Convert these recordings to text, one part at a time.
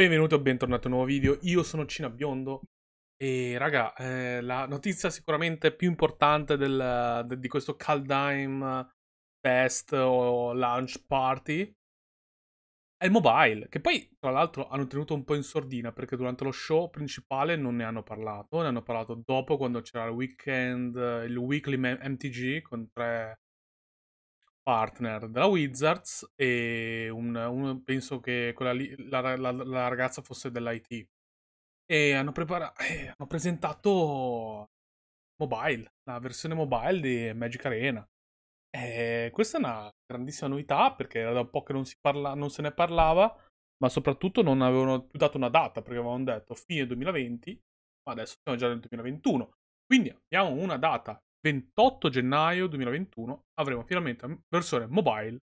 Benvenuti o bentornati a un nuovo video, io sono Cina Biondo e raga, eh, la notizia sicuramente più importante del, de, di questo Caldime Fest o Launch Party è il mobile, che poi tra l'altro hanno tenuto un po' in sordina perché durante lo show principale non ne hanno parlato, ne hanno parlato dopo quando c'era il weekend, il weekly MTG con tre partner della Wizards e un, un- penso che quella lì, la, la- la ragazza fosse dell'IT. E hanno, prepara- eh, hanno presentato mobile, la versione mobile di Magic Arena. E questa è una grandissima novità perché era da un po' che non, si parla- non se ne parlava, ma soprattutto non avevano più dato una data perché avevano detto fine 2020, ma adesso siamo già nel 2021. Quindi abbiamo una data 28 gennaio 2021 avremo finalmente la versione mobile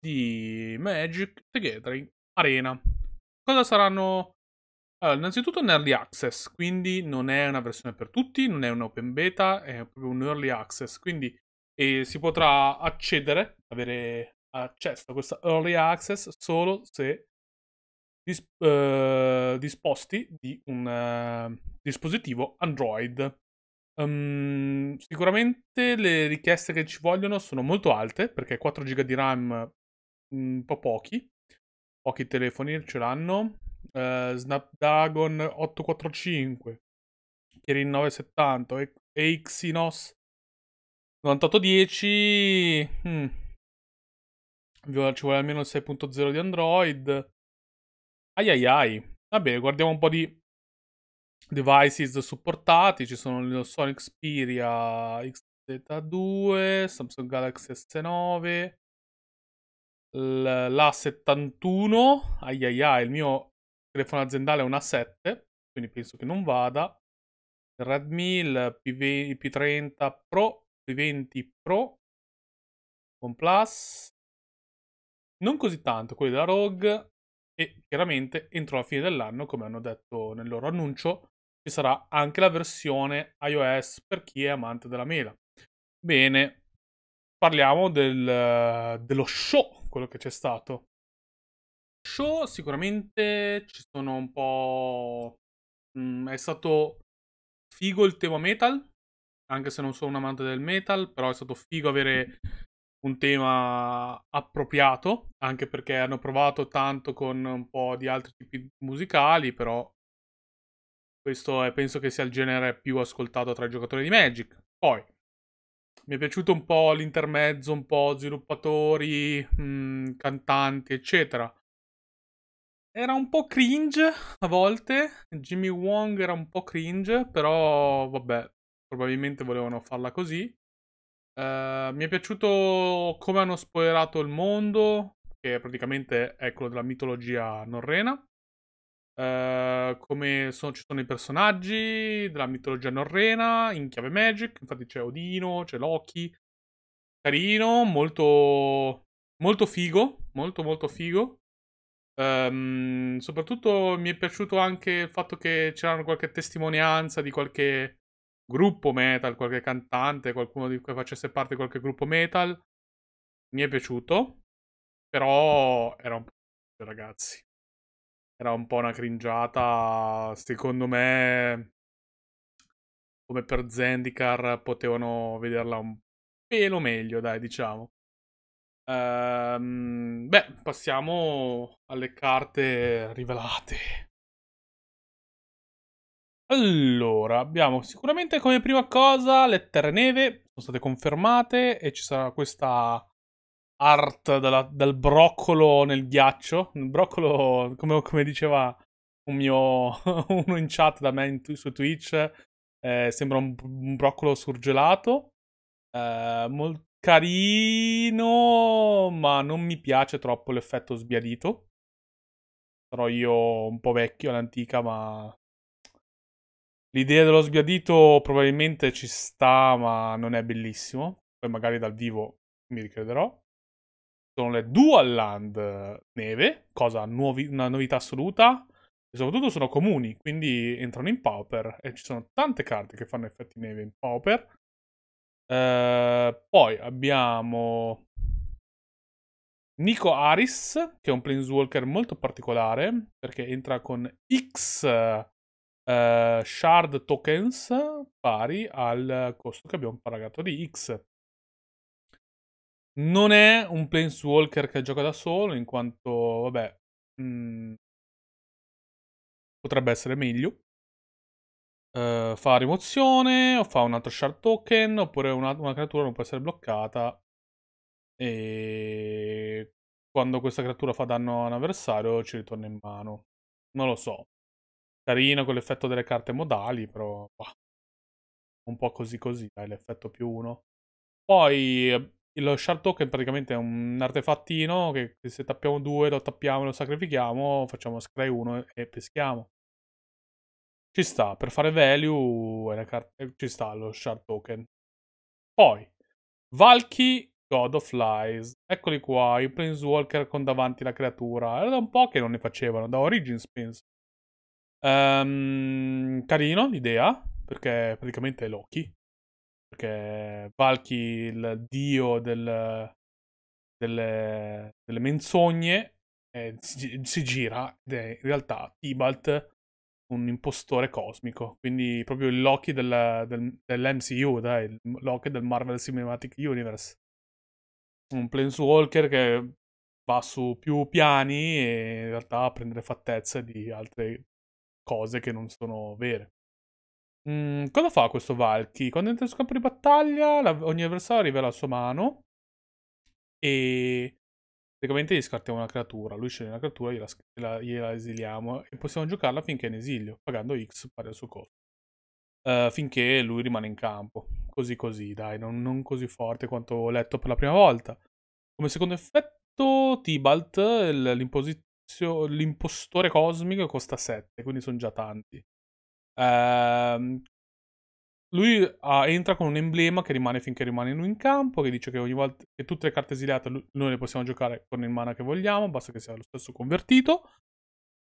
di Magic the Gathering Arena. Cosa saranno? Allora, innanzitutto un early access, quindi non è una versione per tutti, non è un open beta, è proprio un early access, quindi eh, si potrà accedere, avere accesso a questa early access solo se disp- eh, disposti di un eh, dispositivo Android. Um, sicuramente le richieste che ci vogliono sono molto alte perché 4 GB di RAM mhmm, un po' pochi, pochi telefoni ce l'hanno. Uh, Snapdragon 845, Kirin 970 e, e Exynos 9810. Hmm. Ci vuole almeno il 6.0 di Android. Ai ai ai. Va bene, guardiamo un po' di devices supportati, ci sono il Sonic Xperia XZ2, Samsung Galaxy S9, l'A71, ai ai ai, il mio telefono aziendale è un A7, quindi penso che non vada, il Redmi, il P20, P30 Pro, P20 Pro, OnePlus, non così tanto quelli della ROG e chiaramente entro la fine dell'anno, come hanno detto nel loro annuncio, ci sarà anche la versione iOS per chi è amante della mela. Bene, parliamo del, dello show, quello che c'è stato. Show sicuramente ci sono un po'... Mm, è stato figo il tema metal, anche se non sono un amante del metal, però è stato figo avere un tema appropriato, anche perché hanno provato tanto con un po' di altri tipi musicali, però questo è, penso che sia il genere più ascoltato tra i giocatori di Magic. Poi, mi è piaciuto un po' l'intermezzo, un po' sviluppatori, mh, mm, cantanti, eccetera. Era un po' cringe a volte, Jimmy Wong era un po' cringe, però vabbè, probabilmente volevano farla così. Uh, mi è piaciuto come hanno spoilerato il mondo, che praticamente è quello della mitologia norrena. Uh, come sono, ci sono i personaggi della mitologia norrena in chiave Magic. Infatti c'è Odino, c'è Loki. Carino, molto, molto figo, molto molto figo. Um, soprattutto mi è piaciuto anche il fatto che c'erano qualche testimonianza di qualche gruppo metal, qualche cantante, qualcuno di cui facesse parte di qualche gruppo metal. Mi è piaciuto, però era un po' ragazzi era un po' una cringiata. Secondo me, come per Zendikar, potevano vederla un pelo meglio, dai, diciamo. Ehm, beh, passiamo alle carte rivelate. Allora, abbiamo sicuramente come prima cosa le terre neve, sono state confermate e ci sarà questa art dalla, dal broccolo nel ghiaccio. Il broccolo, come, come diceva un mio, uno in chat da me in, su Twitch, eh, sembra un, un, broccolo surgelato. Eh, molto carino, ma non mi piace troppo l'effetto sbiadito. Sarò io un po' vecchio all'antica, ma L'idea dello sbiadito probabilmente ci sta, ma non è bellissimo. Poi magari dal vivo mi ricrederò sono le Dual Land eh, Neve, cosa nuovi- una novità assoluta, e soprattutto sono comuni, quindi entrano in Pauper, e ci sono tante carte che fanno effetti neve in Pauper. Uh, poi abbiamo Nico Aris, che è un Planeswalker molto particolare, perché entra con X uh, Shard Tokens pari al costo che abbiamo pagato di X. Non è un Planeswalker che gioca da solo, in quanto, vabbè, mh, mm, potrebbe essere meglio. Uh, fa rimozione, o fa un altro shard token, oppure una, una creatura non può essere bloccata. E quando questa creatura fa danno a un avversario ci ritorna in mano. Non lo so. Carino con l'effetto delle carte modali, però... Bah, un po' così così, dai, l'effetto più uno. Poi eh, il shard token praticamente è un artefattino che se tappiamo due, lo tappiamo, lo sacrifichiamo, facciamo scry 1 e peschiamo. Ci sta, per fare value eh, eh, ci sta lo shard token. Poi, Valky God of Lies. Eccoli qua, i Planeswalker con davanti la creatura. Era da un po' che non ne facevano, da Origin Spins. Um, ehm, carino l'idea, perché praticamente è Loki perché Valky, il dio del, delle, delle, menzogne, eh, si, si, gira ed è in realtà Tibalt un impostore cosmico, quindi proprio il Loki della, del, dell'MCU, dai, il Loki del Marvel Cinematic Universe. Un Planeswalker che va su più piani e in realtà a prendere fattezze di altre cose che non sono vere. Mm, cosa fa questo Valky? Quando entra in campo di battaglia, la, ogni avversario rivela la sua mano e praticamente gli scartiamo una creatura. Lui sceglie una creatura, gliela, gliela, gliela esiliamo e possiamo giocarla finché è in esilio, pagando X pari al suo costo. Uh, finché lui rimane in campo. Così così, dai, non, non, così forte quanto ho letto per la prima volta. Come secondo effetto, Tibalt, l'impostore cosmico costa 7, quindi sono già tanti. Ehm, lui ah, entra con un emblema che rimane finché rimane lui in campo, che dice che, ogni volta, che tutte le carte esiliate lui, noi le possiamo giocare con il mana che vogliamo, basta che sia lo stesso convertito.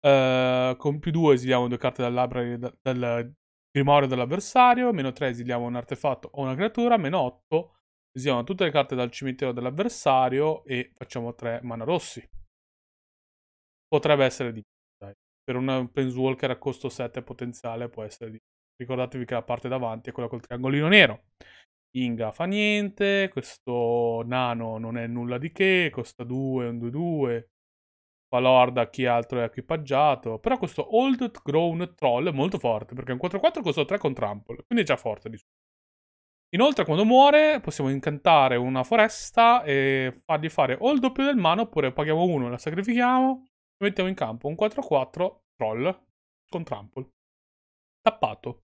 Ehm, con più 2 esiliamo due carte dal library dal grimorio dell'avversario, meno 3 esiliamo un artefatto o una creatura, meno 8 esiliamo tutte le carte dal cimitero dell'avversario e facciamo 3 mana rossi. Potrebbe essere di più per un Planeswalker a costo 7 potenziale può essere di... Ricordatevi che la parte davanti è quella col triangolino nero. Inga fa niente, questo nano non è nulla di che, costa 2, un 2-2. Falorda a chi altro è equipaggiato. Però questo Old Grown Troll è molto forte, perché un 4-4 costa 3 con Trample, quindi è già forte di su. Inoltre, quando muore, possiamo incantare una foresta e fargli fare o il doppio del mano, oppure paghiamo uno e la sacrifichiamo, mettiamo in campo un 4-4 troll con trample. Tappato.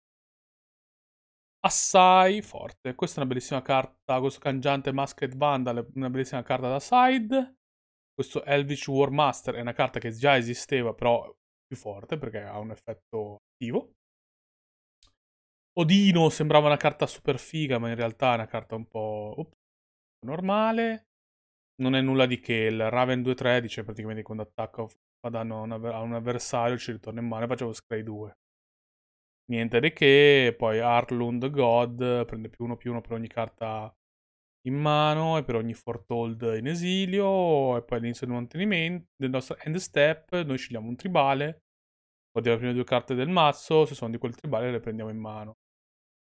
Assai forte. Questa è una bellissima carta, questo cangiante Masked Vandal è una bellissima carta da side. Questo Elvish War Master è una carta che già esisteva, però è più forte perché ha un effetto attivo. Odino sembrava una carta super figa, ma in realtà è una carta un po' normale non è nulla di che. Il Raven 2-3 dice praticamente quando attacca fa danno a un, avversario, ci ritorna in mano e facciamo Scray 2. Niente di che, poi Arlund God prende più uno più uno per ogni carta in mano e per ogni fortold in esilio e poi all'inizio del mantenimento del nostro end step noi scegliamo un tribale guardiamo le prime due carte del mazzo se sono di quel tribale le prendiamo in mano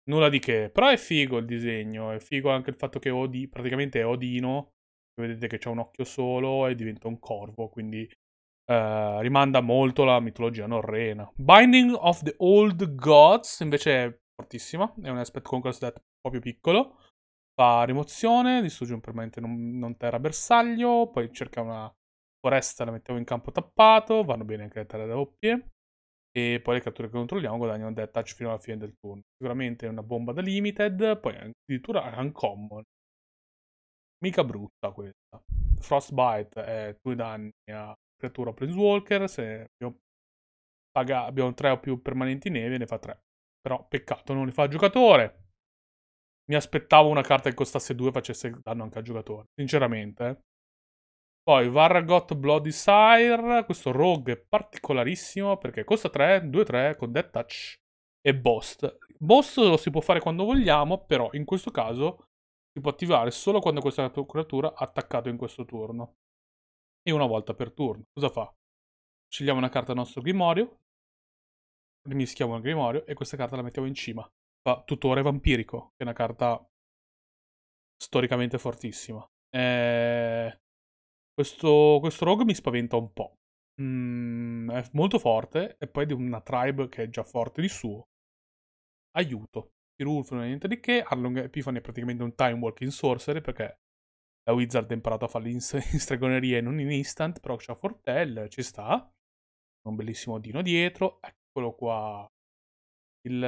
nulla di che però è figo il disegno è figo anche il fatto che Odi, praticamente è Odino vedete che c'è un occhio solo e diventa un corvo, quindi eh, rimanda molto alla mitologia norrena. Binding of the Old Gods invece è fortissima, è un aspect conquest death un po' più piccolo, fa rimozione, distrugge un permanente non, non terra bersaglio, poi cerca una foresta, la mettiamo in campo tappato, vanno bene anche le terre da oppie. E poi le catture che controlliamo guadagnano dead touch fino alla fine del turno. Sicuramente è una bomba da limited, poi addirittura uncommon. Mica brutta questa. Frostbite è due danni a creatura Planeswalker. Se abbiamo, paga, abbiamo tre o più permanenti neve, ne fa tre. Però peccato, non li fa giocatore. Mi aspettavo una carta che costasse due e facesse danno anche al giocatore. Sinceramente, eh. Poi Varragot Bloody Sire, questo rogue è particolarissimo perché costa 3, 2-3 con Death Touch e Bost. Bost lo si può fare quando vogliamo, però in questo caso si può attivare solo quando questa creatura ha attaccato in questo turno. E una volta per turno. Cosa fa? Scegliamo una carta del nostro grimorio, rimischiamo il grimorio e questa carta la mettiamo in cima. Fa tutore vampirico, che è una carta storicamente fortissima. Eh, questo, questo rogue mi spaventa un po'. Mm, è molto forte e poi di una tribe che è già forte di suo. Aiuto. Rulf non è niente di che, Arlong Epifani è praticamente un time walking sorcerer perché la Wizard ha imparato a farli in, in stregoneria e non in instant, però c'ha Fortel, ci sta, un bellissimo Dino dietro, eccolo qua, il uh,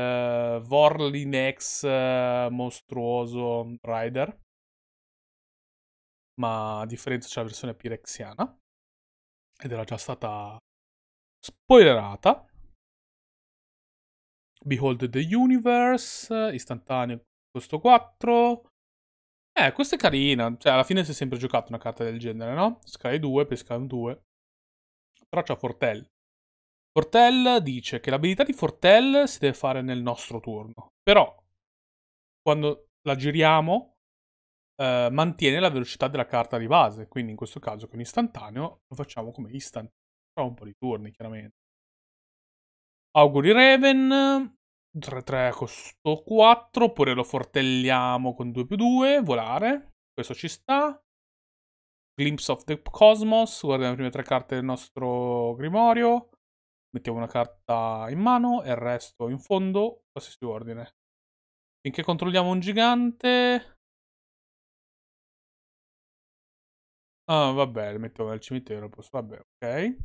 eh, Vorlinex uh, eh, mostruoso Rider, ma a differenza c'è la versione pirexiana ed era già stata spoilerata Behold the Universe, eh, istantaneo, costo 4. Eh, questa è carina, cioè alla fine si è sempre giocato una carta del genere, no? Sky 2, pesca 2. Però c'ha Fortel. Fortel dice che l'abilità di Fortel si deve fare nel nostro turno, però quando la giriamo eh, mantiene la velocità della carta di base, quindi in questo caso con istantaneo lo facciamo come istantaneo, tra un po' di turni chiaramente. Auguri Raven. 3-3 costo 4, oppure lo fortelliamo con 2 più 2, volare, questo ci sta. Glimpse of the Cosmos, guardiamo le prime tre carte del nostro Grimorio. Mettiamo una carta in mano e il resto in fondo, qualsiasi ordine. Finché controlliamo un gigante... Ah, vabbè, mettiamo nel cimitero, posso... vabbè, ok.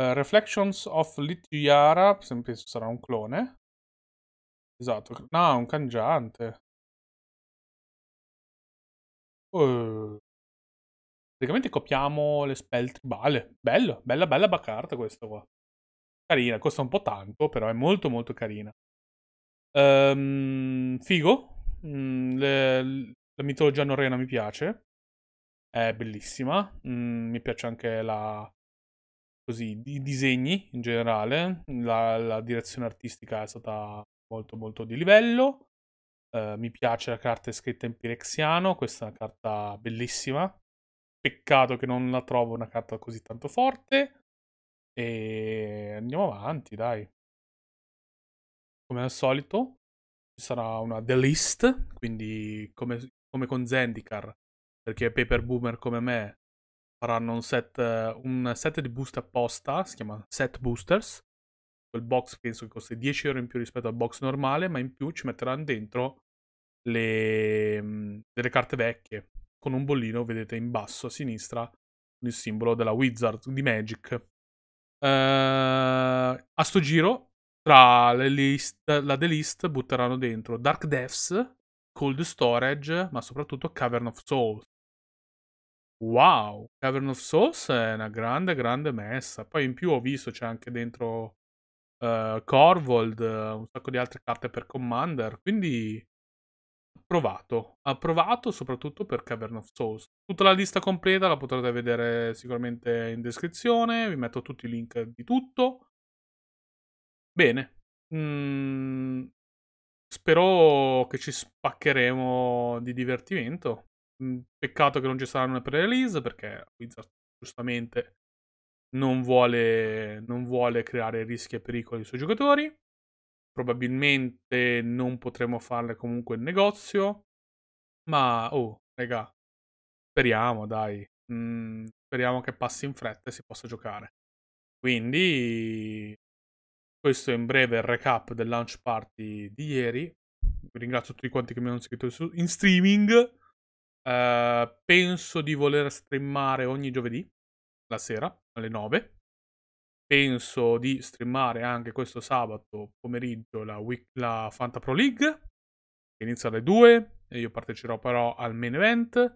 Eh, Reflections of Litgiara, penso sarà un clone. Esatto, no, un cangiante. Uh. Praticamente copiamo le spell tribale. Bello, bella bella baccarta questa qua. Carina, costa un po' tanto, però è molto molto carina. Um, figo. Mm, le, la mitologia norrena mi piace. È bellissima. Mm, mi piace anche la, così, i disegni in generale, la, la direzione artistica è stata molto molto di livello. Uh, mi piace la carta scritta in pirexiano, questa è una carta bellissima. Peccato che non la trovo una carta così tanto forte. E andiamo avanti, dai. Come al solito, ci sarà una The List, quindi come, come con Zendikar, perché Paper Boomer come me faranno un set, un set di boost apposta, si chiama Set Boosters. Quel box penso che costi 10 euro in più rispetto al box normale, ma in più ci metteranno dentro le, mm, delle carte vecchie. Con un bollino, vedete in basso a sinistra, il simbolo della Wizard di Magic. Uh, a sto giro, tra le list, la The List butteranno dentro Dark Deaths, Cold Storage, ma soprattutto Cavern of Souls Wow, Cavern of Souls è una grande, grande messa. Poi in più ho visto c'è anche dentro uh, Corvold, eh, un sacco di altre carte per Commander, quindi approvato. Approvato soprattutto per Cavern of Souls. Tutta la lista completa la potrete vedere sicuramente in descrizione, vi metto tutti i link di tutto. Bene. Mm, spero che ci spaccheremo di divertimento. Peccato che non ci sarà una pre-release perché Wizard giustamente non vuole, non vuole creare rischi e pericoli sui giocatori. Probabilmente non potremo farle comunque in negozio. Ma oh, raga, speriamo dai. Mm, speriamo che passi in fretta e si possa giocare. Quindi questo è in breve il recap del launch party di ieri. Vi ringrazio tutti quanti che mi hanno seguito in streaming. Uh, penso di voler streamare ogni giovedì, la sera, alle 9. Penso di streamare anche questo sabato pomeriggio la, week, la Fanta Pro League, che inizia alle 2 e io parteciperò però al main event.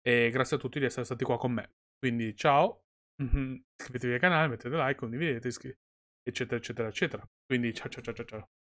E grazie a tutti di essere stati qua con me. Quindi ciao, mm-hmm, iscrivetevi al canale, mettete like, condividete, iscrivetevi, eccetera, eccetera, eccetera. Quindi ciao, ciao, ciao, ciao. ciao.